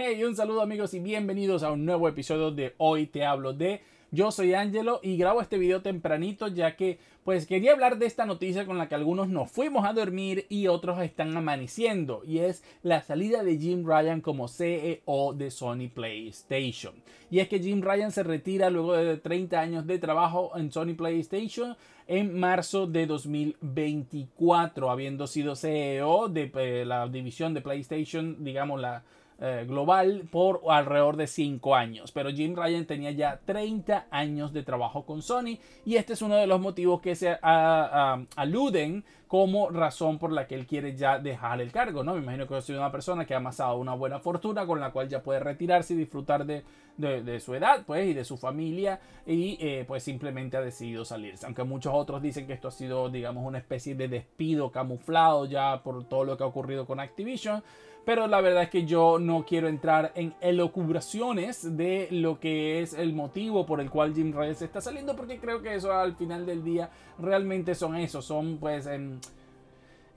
Hey, un saludo amigos y bienvenidos a un nuevo episodio de Hoy te hablo de. Yo soy Angelo y grabo este video tempranito ya que pues quería hablar de esta noticia con la que algunos nos fuimos a dormir y otros están amaneciendo y es la salida de Jim Ryan como CEO de Sony PlayStation. Y es que Jim Ryan se retira luego de 30 años de trabajo en Sony PlayStation en marzo de 2024, habiendo sido CEO de eh, la división de PlayStation, digamos la eh, global por alrededor de 5 años. Pero Jim Ryan tenía ya 30 años de trabajo con Sony y este es uno de los motivos que se ah, aluden como razón por la que él quiere ya dejar el cargo. ¿no? Me imagino que soy una persona que ha amasado una buena fortuna con la cual ya puede retirarse y disfrutar de de, su edad, pues, y de su familia, y eh, pues simplemente ha decidido salirse. Aunque muchos otros dicen que esto ha sido, digamos, una especie de despido camuflado ya por todo lo que ha ocurrido con Activision. Pero la verdad es que yo no quiero entrar en elocubraciones de lo que es el motivo por el cual Jim Ryan se está saliendo, porque creo que eso al final del día realmente son eso, son pues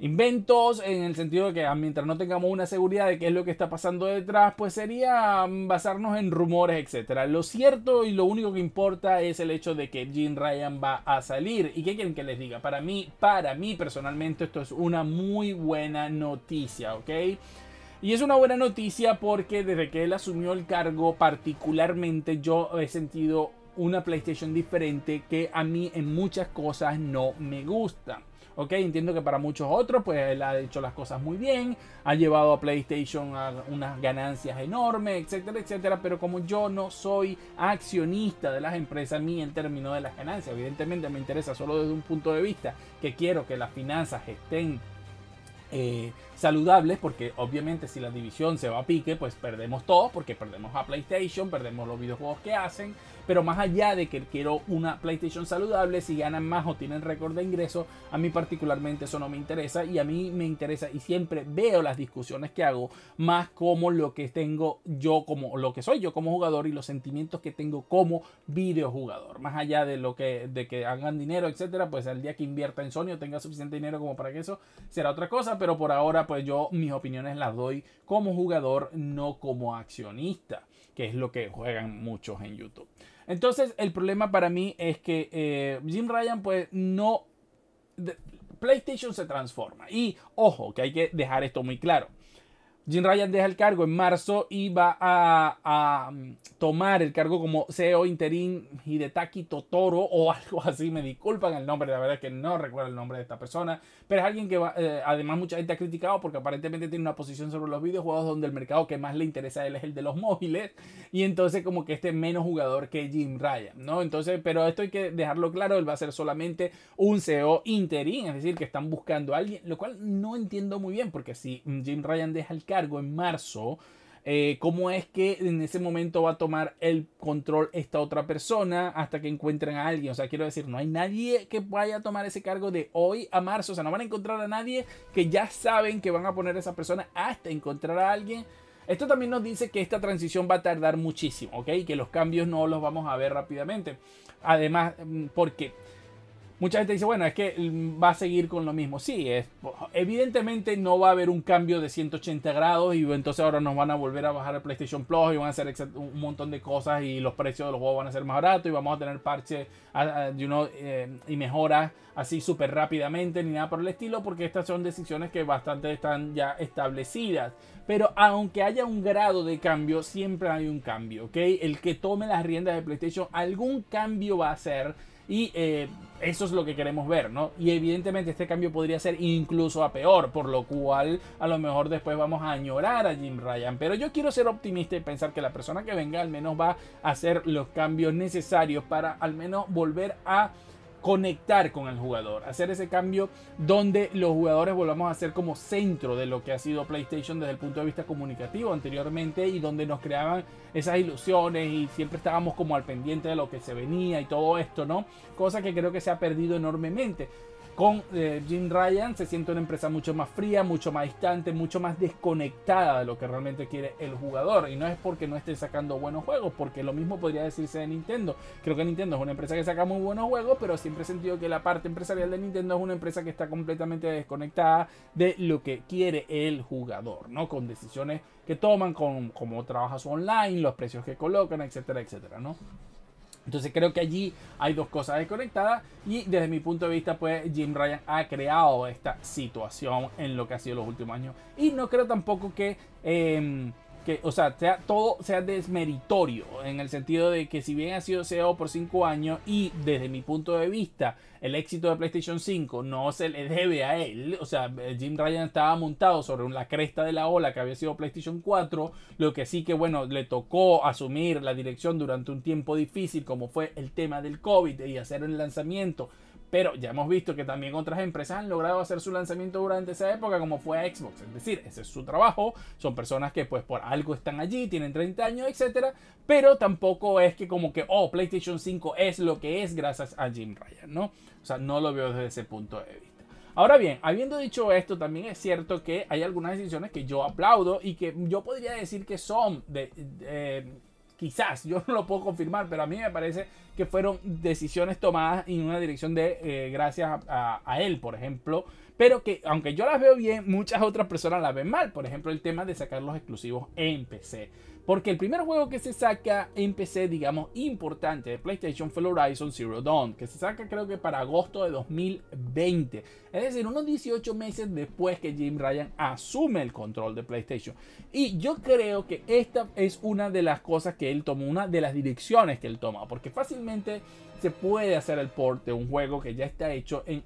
inventos, en el sentido de que ah, mientras no tengamos una seguridad de qué es lo que está pasando detrás, pues sería mm, basarnos en rumores, etc. Lo cierto y lo único que importa es el hecho de que Jim Ryan va a salir. ¿Y qué quieren que les diga? Para mí, para mí personalmente, esto es una muy buena noticia, ¿ok? Y es una buena noticia porque desde que él asumió el cargo, particularmente yo he sentido una PlayStation diferente que a mí en muchas cosas no me gusta. Ok, entiendo que para muchos otros, pues él ha hecho las cosas muy bien, ha llevado a PlayStation a unas ganancias enormes, etcétera, etcétera. Pero como yo no soy accionista de las empresas, ni en términos de las ganancias, evidentemente me interesa solo desde un punto de vista que quiero que las finanzas estén eh, saludables, porque obviamente si la división se va a pique, pues perdemos todo, porque perdemos a PlayStation, perdemos los videojuegos que hacen, pero más allá de que quiero una PlayStation saludable, si ganan más o tienen récord de ingreso, a mí particularmente eso no me interesa y a mí me interesa y siempre veo las discusiones que hago más como lo que tengo yo como lo que soy yo como jugador y los sentimientos que tengo como videojugador, más allá de lo que de que hagan dinero, etcétera, pues el día que invierta en Sony o tenga suficiente dinero como para que eso será otra cosa, pero por ahora pues yo mis opiniones las doy como jugador, no como accionista, que es lo que juegan muchos en YouTube. Entonces, el problema para mí es que eh, Jim Ryan, pues no. PlayStation se transforma. Y ojo, que hay que dejar esto muy claro. Jim Ryan deja el cargo en marzo y va a, mm, tomar el cargo como CEO interín Hidetaki Totoro o algo así. Me disculpan el nombre, la verdad es que no recuerdo el nombre de esta persona. Pero es alguien que eh, además mucha gente ha criticado porque aparentemente tiene una posición sobre los videojuegos donde el mercado que más le interesa a él es el de los móviles. Y entonces como que este menos jugador que Jim Ryan, ¿no? Entonces, pero esto hay que dejarlo claro, él va a ser solamente un CEO interín, es decir, que están buscando a alguien, lo cual no entiendo muy bien porque si Jim Ryan deja el cargo en marzo, eh, cómo es que en ese momento va a tomar el control esta otra persona hasta que encuentren a alguien. O sea, quiero decir, no hay nadie que vaya a tomar ese cargo de hoy a marzo. O sea, no van a encontrar a nadie que ya saben que van a poner a esa persona hasta encontrar a alguien. Esto también nos dice que esta transición va a tardar muchísimo, ¿ok? Que los cambios no los vamos a ver rápidamente. Además, mm, porque... qué? mucha gente dice, bueno, es que va a seguir con lo mismo. Sí, es, evidentemente no va a haber un cambio de 180 grados y entonces ahora nos van a volver a bajar el PlayStation Plus y van a hacer un montón de cosas y los precios de los juegos van a ser más baratos y vamos a tener parches eh, y mejoras así súper rápidamente ni nada por el estilo porque estas son decisiones que bastante están ya establecidas. Pero aunque haya un grado de cambio, siempre hay un cambio, ¿ok? El que tome las riendas de PlayStation, algún cambio va a ser y eh, eso es lo que queremos ver, ¿no? Y evidentemente este cambio podría ser incluso a peor, por lo cual a lo mejor después vamos a añorar a Jim Ryan. Pero yo quiero ser optimista y pensar que la persona que venga al menos va a hacer los cambios necesarios para al menos volver a conectar con el jugador, hacer ese cambio donde los jugadores volvamos a ser como centro de lo que ha sido PlayStation desde el punto de vista comunicativo anteriormente y donde nos creaban esas ilusiones y siempre estábamos como al pendiente de lo que se venía y todo esto, ¿no? Cosa que creo que se ha perdido enormemente con eh, Jim Ryan se siente una empresa mucho más fría, mucho más distante, mucho más desconectada de lo que realmente quiere el jugador. Y no es porque no esté sacando buenos juegos, porque lo mismo podría decirse de Nintendo. Creo que Nintendo es una empresa que saca muy buenos juegos, pero siempre he sentido que la parte empresarial de Nintendo es una empresa que está completamente desconectada de lo que quiere el jugador, ¿no? Con decisiones que toman, con cómo trabaja su online, los precios que colocan, etcétera, etcétera, ¿no? Entonces creo que allí hay dos cosas desconectadas y desde mi punto de vista pues Jim Ryan ha creado esta situación en lo que ha sido los últimos años y no creo tampoco que em, que, o sea, sea, todo sea desmeritorio, en el sentido de que si bien ha sido CEO por 5 años y desde mi punto de vista el éxito de PlayStation 5 no se le debe a él, o sea, Jim Ryan estaba montado sobre la cresta de la ola que había sido PlayStation 4, lo que sí que, bueno, le tocó asumir la dirección durante un tiempo difícil como fue el tema del COVID y hacer el lanzamiento pero ya hemos visto que también otras empresas han logrado hacer su lanzamiento durante esa época, como fue Xbox. Es decir, ese es su trabajo. Son personas que pues por algo están allí, tienen 30 años, etc. Pero tampoco es que como que, oh, PlayStation 5 es lo que es gracias a Jim Ryan, ¿no? O sea, no lo veo desde ese punto de vista. Ahora bien, habiendo dicho esto, también es cierto que hay algunas decisiones que yo aplaudo y que yo podría decir que son de eh, quizás, yo no lo puedo confirmar, pero a mí me parece que fueron decisiones tomadas en una dirección de eh, gracias a, a, él, por ejemplo. Pero que aunque yo las veo bien, muchas otras personas las ven mal. Por ejemplo, el tema de sacar los exclusivos en PC. Porque el primer juego que se saca en PC, digamos, importante de PlayStation fue Horizon Zero Dawn, que se saca creo que para agosto de 2020. Es decir, unos 18 meses después que Jim Ryan asume el control de PlayStation. Y yo creo que esta es una de las cosas que él tomó, una de las direcciones que él toma, porque fácilmente se puede hacer el port de un juego que ya está hecho en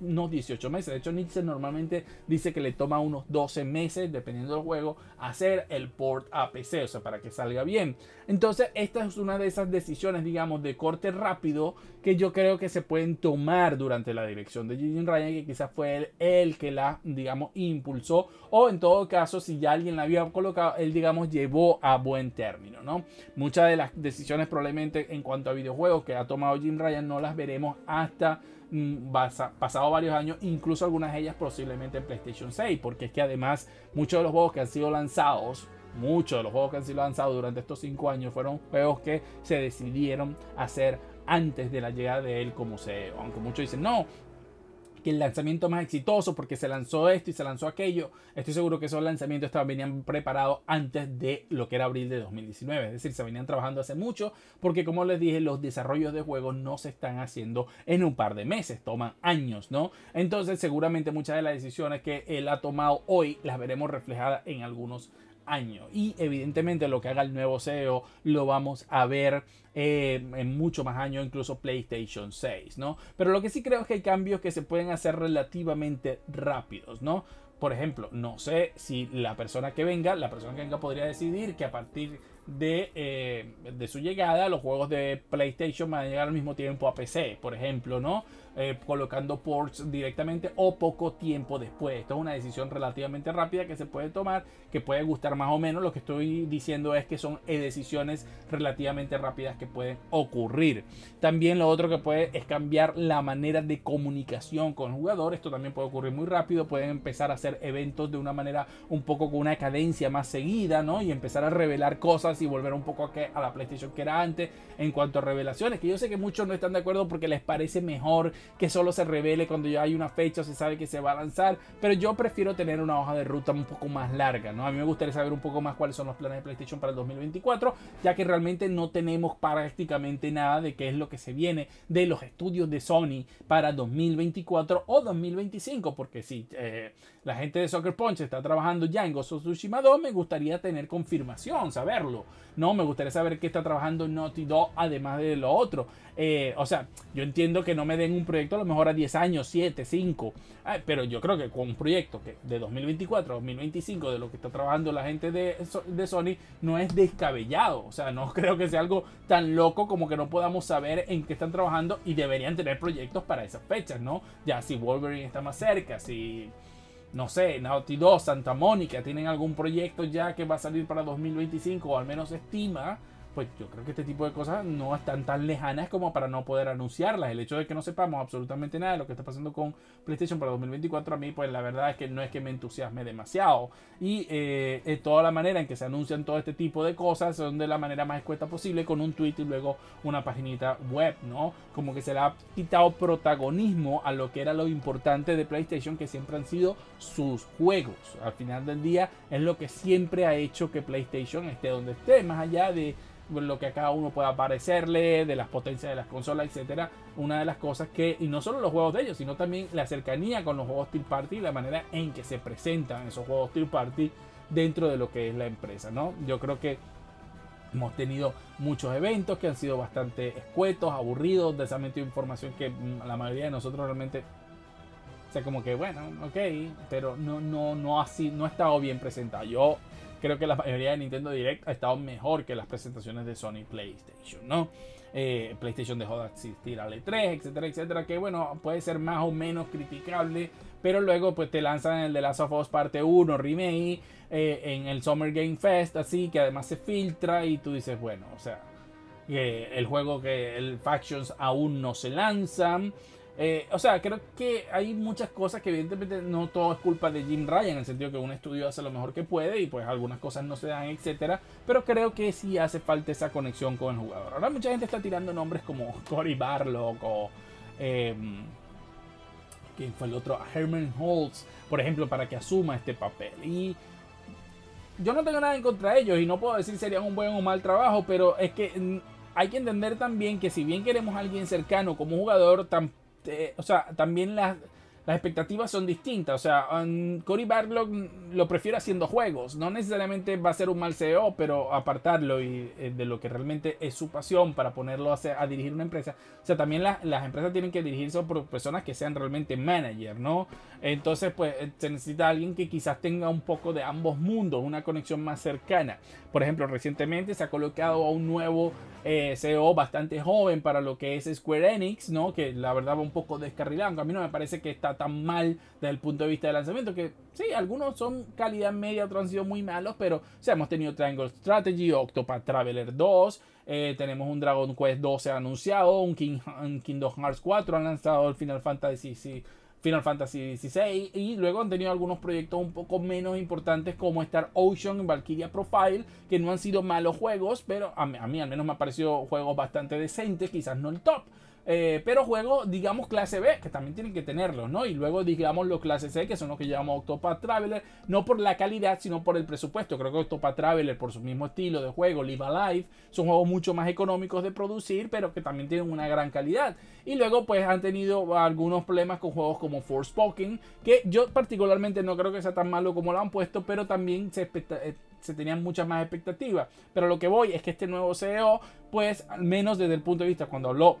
unos 18 meses. De hecho, Nietzsche normalmente dice que le toma unos 12 meses, dependiendo del juego, hacer el port a PC, o sea, para que salga bien. Entonces, esta es una de esas decisiones, digamos, de corte rápido que yo creo que se pueden tomar durante la dirección de Jim Ryan, que quizás fue él el que la, digamos, impulsó, o en todo caso, si ya alguien la había colocado, él, digamos, llevó a buen término, ¿no? Muchas de las decisiones probablemente en cuanto a videojuegos que ha tomado Jim Ryan no las veremos hasta mm, pasado varios años, incluso algunas de ellas posiblemente en PlayStation 6, porque es que además muchos de los juegos que han sido lanzados muchos de los juegos que han sido lanzados durante estos cinco años fueron juegos que se decidieron hacer antes de la llegada de él como CEO. Aunque muchos dicen, no, que el lanzamiento más exitoso, porque se lanzó esto y se lanzó aquello, estoy seguro que esos lanzamientos estaban, venían preparados antes de lo que era abril de 2019. Es decir, se venían trabajando hace mucho, porque como les dije, los desarrollos de juegos no se están haciendo en un par de meses, toman años, ¿no? Entonces, seguramente muchas de las decisiones que él ha tomado hoy las veremos reflejadas en algunos año. Y evidentemente lo que haga el nuevo CEO lo vamos a ver eh, en mucho más años, incluso PlayStation 6, ¿no? Pero lo que sí creo es que hay cambios que se pueden hacer relativamente rápidos, ¿no? Por ejemplo, no sé si la persona que venga, la persona que venga podría decidir que a partir de, eh, de su llegada los juegos de PlayStation van a llegar al mismo tiempo a PC, por ejemplo, ¿no? Eh, colocando ports directamente o poco tiempo después. Esto es una decisión relativamente rápida que se puede tomar, que puede gustar más o menos. Lo que estoy diciendo es que son eh, decisiones relativamente rápidas que pueden ocurrir. También lo otro que puede es cambiar la manera de comunicación con el jugador. Esto también puede ocurrir muy rápido. Pueden empezar a hacer eventos de una manera un poco con una cadencia más seguida, ¿no? Y empezar a revelar cosas y volver un poco que, a la PlayStation que era antes en cuanto a revelaciones. Que yo sé que muchos no están de acuerdo porque les parece mejor que solo se revele cuando ya hay una fecha o se sabe que se va a lanzar. Pero yo prefiero tener una hoja de ruta un poco más larga, ¿no? A mí me gustaría saber un poco más cuáles son los planes de PlayStation para el 2024, ya que realmente no tenemos prácticamente nada de qué es lo que se viene de los estudios de Sony para 2024 o 2025, porque si eh, la gente de Soccer Punch está trabajando ya en Ghost of Tsushima 2, me gustaría tener confirmación, saberlo, ¿no? Me gustaría saber qué está trabajando Naughty Dog además de lo otro. Eh, o sea, yo entiendo que no me den un a lo mejor a 10 años, 7, 5. Ah, pero yo creo que con un proyecto que de 2024 a 2025, de lo que está trabajando la gente de, de Sony, no es descabellado. O sea, no creo que sea algo tan loco como que no podamos saber en qué están trabajando y deberían tener proyectos para esas fechas, ¿no? Ya si Wolverine está más cerca, si no sé, Naughty 2, Santa Mónica, tienen algún proyecto ya que va a salir para 2025 o al menos estima pues yo creo que este tipo de cosas no están tan lejanas como para no poder anunciarlas. El hecho de que no sepamos absolutamente nada de lo que está pasando con PlayStation para 2024, a mí, pues la verdad es que no es que me entusiasme demasiado. Y eh, eh, toda la manera en que se anuncian todo este tipo de cosas son de la manera más escueta posible, con un tweet y luego una paginita web, ¿no? Como que se le ha quitado protagonismo a lo que era lo importante de PlayStation, que siempre han sido sus juegos. Al final del día es lo que siempre ha hecho que PlayStation esté donde esté, más allá de lo que a cada uno pueda parecerle, de las potencias de las consolas, etcétera. Una de las cosas que, y no solo los juegos de ellos, sino también la cercanía con los juegos Team Party y la manera en que se presentan esos juegos Team Party dentro de lo que es la empresa, ¿no? Yo creo que hemos tenido muchos eventos que han sido bastante escuetos, aburridos, desamiento de información que mm, la mayoría de nosotros realmente sea, como que bueno, ok, pero no, no, no así, no ha estado bien presentado. Yo creo que la mayoría de Nintendo Direct ha estado mejor que las presentaciones de Sony PlayStation, ¿no? Eh, PlayStation dejó de existir, a E3, etcétera, etcétera, que bueno, puede ser más o menos criticable, pero luego pues te lanzan el de Last of Us parte 1, remake, eh, en el Summer Game Fest, así que además se filtra y tú dices, bueno, o sea, eh, el juego que el Factions aún no se lanzan. Eh, o sea, creo que hay muchas cosas que evidentemente no todo es culpa de Jim Ryan, en el sentido que un estudio hace lo mejor que puede y pues algunas cosas no se dan, etcétera. Pero creo que sí hace falta esa conexión con el jugador. Ahora mucha gente está tirando nombres como Cory Barlock o... Em, ¿Quién fue el otro? Herman Holtz, por ejemplo, para que asuma este papel. Y yo no tengo nada en contra de ellos y no puedo decir si serían un buen o mal trabajo, pero es que mm, hay que entender también que si bien queremos a alguien cercano como jugador, tampoco este, o sea, también las las expectativas son distintas. O sea, Cory Barlog lo prefiere haciendo juegos. No necesariamente va a ser un mal CEO, pero apartarlo y, eh, de lo que realmente es su pasión para ponerlo a, dirigir una empresa. O sea, también las empresas tienen que dirigirse por personas que sean realmente manager, ¿no? Entonces, pues eh, se necesita alguien que quizás tenga un poco de ambos mundos, una conexión más cercana. Por ejemplo, recientemente se ha colocado a un nuevo eh, CEO bastante joven para lo que es Square Enix, ¿no? Que la verdad va un poco descarrilado. a mí no me parece que está tan mal desde el punto de vista de lanzamiento. Que sí, algunos son calidad media, otros han sido muy malos, pero o sea, hemos tenido Triangle Strategy, Octopath Traveler 2, eh, tenemos un Dragon Quest 12 anunciado, un, King, Kingdom Hearts 4, han lanzado el Final Fantasy Final Fantasy XVI y luego han tenido algunos proyectos un poco menos importantes como Star Ocean, Valkyria Profile, que no han sido malos juegos, pero a mí, al menos me ha parecido juegos bastante decentes, quizás no el top, eh, pero juegos, digamos, clase B, que también tienen que tenerlo ¿no? Y luego, digamos, los clases C, que son los que llamamos Octopath Traveler, no por la calidad, sino por el presupuesto. Creo que Octopath Traveler, por su mismo estilo de juego, Live Alive, son juegos mucho más económicos de producir, pero que también tienen una gran calidad. Y luego, pues, han tenido algunos problemas con juegos como Forspoken, que yo particularmente no creo que sea tan malo como lo han puesto, pero también se eh, se tenían muchas más expectativas. Pero lo que voy es que este nuevo CEO, pues al menos desde el punto de vista cuando habló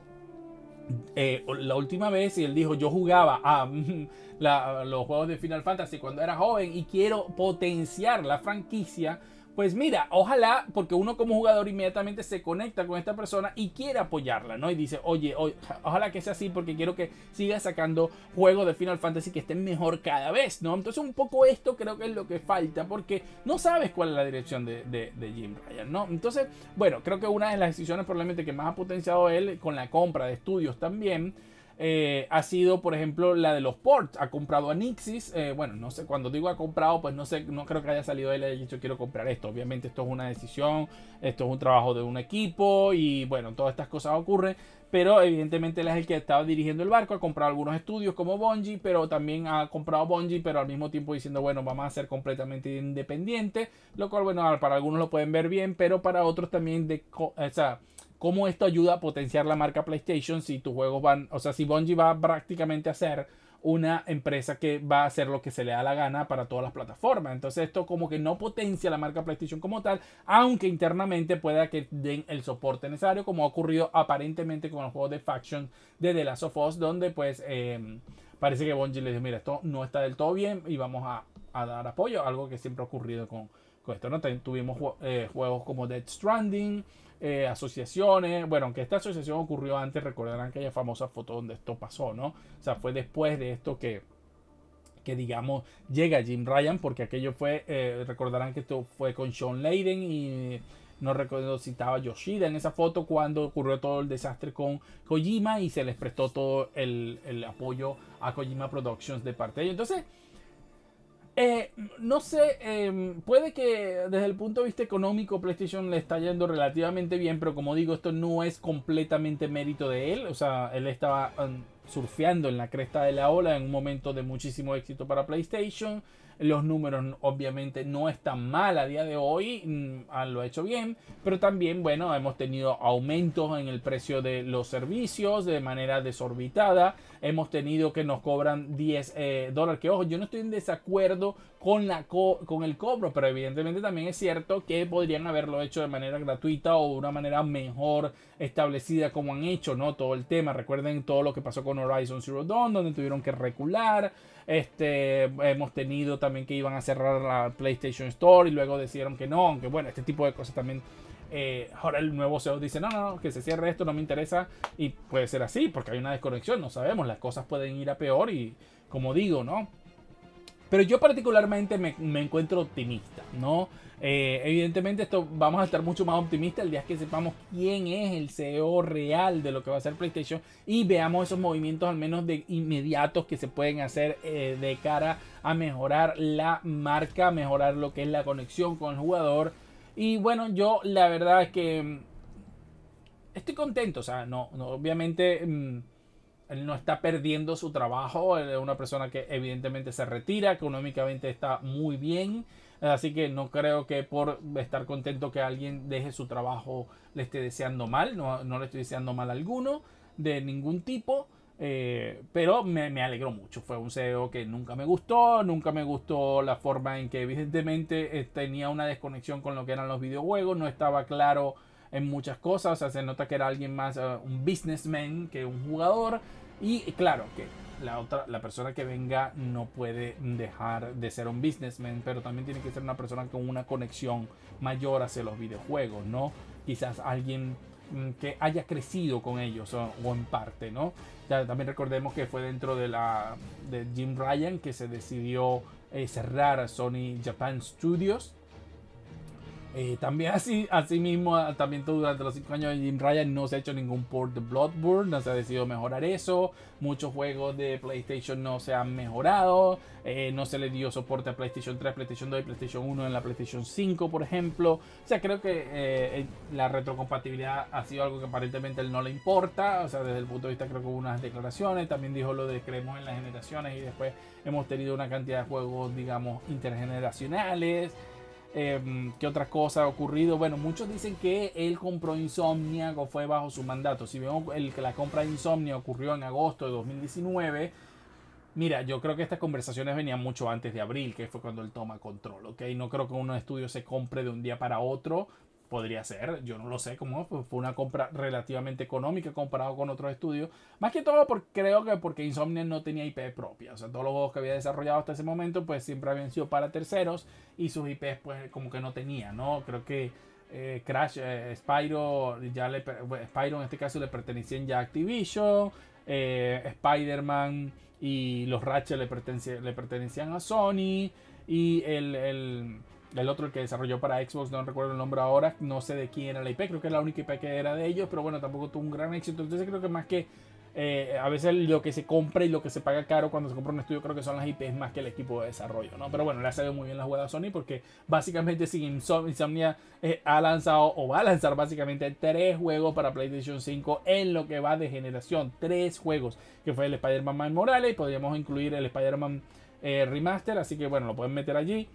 eh, la última vez y él dijo, yo jugaba a los juegos de Final Fantasy cuando era joven y quiero potenciar la franquicia pues mira, ojalá, porque uno como jugador inmediatamente se conecta con esta persona y quiere apoyarla, ¿no? Y dice, oye, ojalá que sea así porque quiero que siga sacando juegos de Final Fantasy que estén mejor cada vez, ¿no? Entonces un poco esto creo que es lo que falta porque no sabes cuál es la dirección de, de, de Jim Ryan, ¿no? Entonces, bueno, creo que una de las decisiones probablemente que más ha potenciado él con la compra de estudios también eh, ha sido, por ejemplo, la de los ports. Ha comprado a Nixis. Eh, bueno, no sé, cuando digo ha comprado, pues no sé, no creo que haya salido él y haya dicho quiero comprar esto. Obviamente esto es una decisión, esto es un trabajo de un equipo y bueno, todas estas cosas ocurren. Pero evidentemente él es el que estaba dirigiendo el barco, ha comprado algunos estudios como Bungie, pero también ha comprado Bungie, pero al mismo tiempo diciendo, bueno, vamos a ser completamente independiente. lo cual, bueno, para algunos lo pueden ver bien, pero para otros también, de, o sea, cómo esto ayuda a potenciar la marca PlayStation si tus juegos van, o sea, si Bungie va prácticamente a ser una empresa que va a hacer lo que se le da la gana para todas las plataformas. Entonces esto como que no potencia la marca PlayStation como tal, aunque internamente pueda que den el soporte necesario, como ha ocurrido aparentemente con el juego de Faction de The Last of Us, donde pues em, parece que Bungie le dijo, mira, esto no está del todo bien y vamos a, dar apoyo, algo que siempre ha ocurrido con, esto. ¿no? Tuvimos eh, juegos como Dead Stranding, eh, asociaciones. Bueno, aunque esta asociación ocurrió antes, recordarán aquella famosa foto donde esto pasó, ¿no? O sea, fue después de esto que, que digamos, llega Jim Ryan, porque aquello fue, eh, recordarán que esto fue con Sean Leiden y no recuerdo si estaba Yoshida en esa foto cuando ocurrió todo el desastre con Kojima y se les prestó todo el, el apoyo a Kojima Productions de parte de ellos. Entonces, eh, no sé, em, puede que desde el punto de vista económico PlayStation le está yendo relativamente bien, pero como digo, esto no es completamente mérito de él. O sea, él estaba em, surfeando en la cresta de la ola en un momento de muchísimo éxito para PlayStation. Los números obviamente no están mal a día de hoy, mm, han lo hecho bien, pero también, bueno, hemos tenido aumentos en el precio de los servicios de manera desorbitada. Hemos tenido que nos cobran 10 eh, dólares, que ojo, yo no estoy en desacuerdo con, la con el cobro, pero evidentemente también es cierto que podrían haberlo hecho de manera gratuita o de una manera mejor establecida como han hecho, ¿no? Todo el tema, recuerden todo lo que pasó con Horizon Zero Dawn, donde tuvieron que recular, este, hemos tenido también que iban a cerrar la PlayStation Store y luego decidieron que no, aunque bueno, este tipo de cosas también. Eh, ahora el nuevo CEO dice, no, no, no, que se cierre esto, no me interesa. Y puede ser así, porque hay una desconexión, no sabemos, las cosas pueden ir a peor y, como digo, ¿no? Pero yo particularmente me, encuentro optimista, ¿no? Eh, evidentemente esto vamos a estar mucho más optimistas el día que sepamos quién es el CEO real de lo que va a ser PlayStation y veamos esos movimientos al menos de inmediatos que se pueden hacer eh, de cara a mejorar la marca, mejorar lo que es la conexión con el jugador. Y bueno, yo la verdad es que mm, estoy contento, o sea, no, no obviamente... Mm, él no está perdiendo su trabajo, él es una persona que evidentemente se retira, económicamente está muy bien, así que no creo que por estar contento que alguien deje su trabajo le esté deseando mal, no, le estoy deseando mal a alguno de ningún tipo. Eh, pero me, me, alegró mucho. Fue un CEO que nunca me gustó, nunca me gustó la forma en que evidentemente eh, tenía una desconexión con lo que eran los videojuegos, no estaba claro en muchas cosas. O sea, se nota que era alguien más eh, un businessman que un jugador. Y claro, que la otra, la persona que venga no puede dejar de ser un businessman, pero también tiene que ser una persona con una conexión mayor hacia los videojuegos, ¿no? Quizás alguien mm, que haya crecido con ellos o, en parte, ¿no? Ya, también recordemos que fue dentro de la de Jim Ryan que se decidió eh, cerrar cerrar Sony Japan Studios eh, también así, así mismo, ah, también durante los cinco años de Jim Ryan no se ha hecho ningún port de Bloodborne, no se ha decidido mejorar eso, muchos juegos de PlayStation no se han mejorado, eh, no se le dio soporte a PlayStation 3, PlayStation 2 y PlayStation 1 en la PlayStation 5, por ejemplo. O sea, creo que eh, la retrocompatibilidad ha sido algo que aparentemente él no le importa, o sea, desde el punto de vista creo que hubo unas declaraciones, también dijo lo de creemos en las generaciones y después hemos tenido una cantidad de juegos, digamos, intergeneracionales. Em, ¿Qué otra cosa ha ocurrido? Bueno, muchos dicen que él compró insomnia o fue bajo su mandato. Si vemos el, que la compra de Insomnia ocurrió en agosto de 2019, mira, yo creo que estas conversaciones venían mucho antes de abril, que fue cuando él toma control, ¿ok? No creo que un estudio se compre de un día para otro, podría ser, yo no lo sé cómo fue una compra relativamente económica comparado con otros estudios. Más que todo porque creo que porque Insomnia no tenía IP propia, o sea, todos los juegos que había desarrollado hasta ese momento pues siempre habían sido para terceros y sus IPs pues como que no tenía, ¿no? Creo que eh, Crash, eh, Spyro, ya le, Spyro en este caso le pertenecían ya a Activision, eh, Spider-Man y los Ratchet le, pertenecían, le pertenecían a Sony y el el otro el que desarrolló para Xbox, no recuerdo el nombre ahora, no sé de quién era la IP, creo que es la única IP que era de ellos, pero bueno, tampoco tuvo un gran éxito. Entonces creo que más que eh, a veces lo que se compra y lo que se paga caro cuando se compra un estudio creo que son las IPs más que el equipo de desarrollo, ¿no? Pero bueno, le ha salido muy bien la jugada a Sony porque básicamente si Insomnia eh, ha lanzado o va a lanzar básicamente tres juegos para PlayStation 5 en lo que va de generación, tres juegos, que fue el Spider-Man Morales, podríamos incluir el Spider-Man eh, Remaster, así que bueno, lo pueden meter allí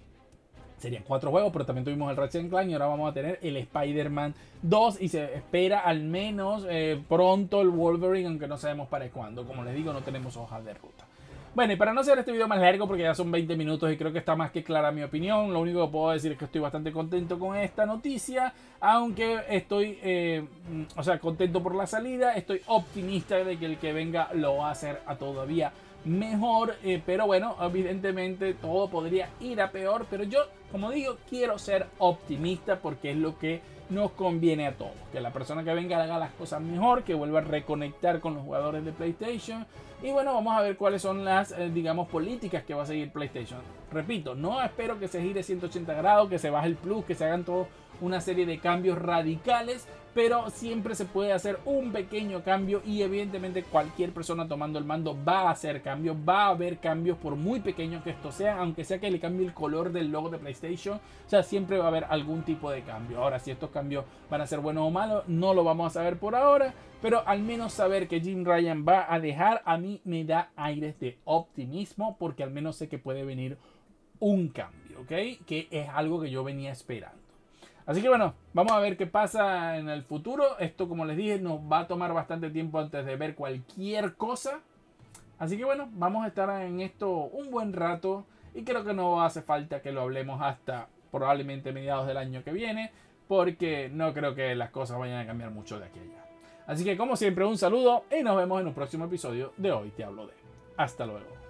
serían cuatro juegos, pero también tuvimos el Ratchet Clank y ahora vamos a tener el Spider-Man 2 y se espera al menos eh, pronto el Wolverine, aunque no sabemos para cuándo. Como les digo, no tenemos hojas de ruta. Bueno, y para no hacer este video más largo, porque ya son 20 minutos y creo que está más que clara mi opinión, lo único que puedo decir es que estoy bastante contento con esta noticia, aunque estoy, eh, mm, o sea, contento por la salida, estoy optimista de que el que venga lo va a hacer a todavía mejor. Eh, pero bueno, evidentemente todo podría ir a peor. Pero yo, como digo, quiero ser optimista porque es lo que nos conviene a todos. Que la persona que venga haga las cosas mejor, que vuelva a reconectar con los jugadores de PlayStation. Y bueno, vamos a ver cuáles son las, eh, digamos, políticas que va a seguir PlayStation. Repito, no espero que se gire 180 grados, que se baje el plus, que se hagan todos una serie de cambios radicales pero siempre se puede hacer un pequeño cambio y evidentemente cualquier persona tomando el mando va a hacer cambios, va a haber cambios por muy pequeños que esto sea, aunque sea que le cambie el color del logo de PlayStation, o sea, siempre va a haber algún tipo de cambio. Ahora, si estos cambios van a ser buenos o malos, no lo vamos a saber por ahora, pero al menos saber que Jim Ryan va a dejar a mí me da aires de optimismo porque al menos sé que puede venir un cambio, ¿ok? Que es algo que yo venía esperando. Así que bueno, vamos a ver qué pasa en el futuro. Esto, como les dije, nos va a tomar bastante tiempo antes de ver cualquier cosa. Así que bueno, vamos a estar en esto un buen rato. Y creo que no hace falta que lo hablemos hasta probablemente mediados del año que viene. Porque no creo que las cosas vayan a cambiar mucho de aquí a allá. Así que como siempre, un saludo y nos vemos en un próximo episodio de Hoy Te Hablo de. Hasta luego.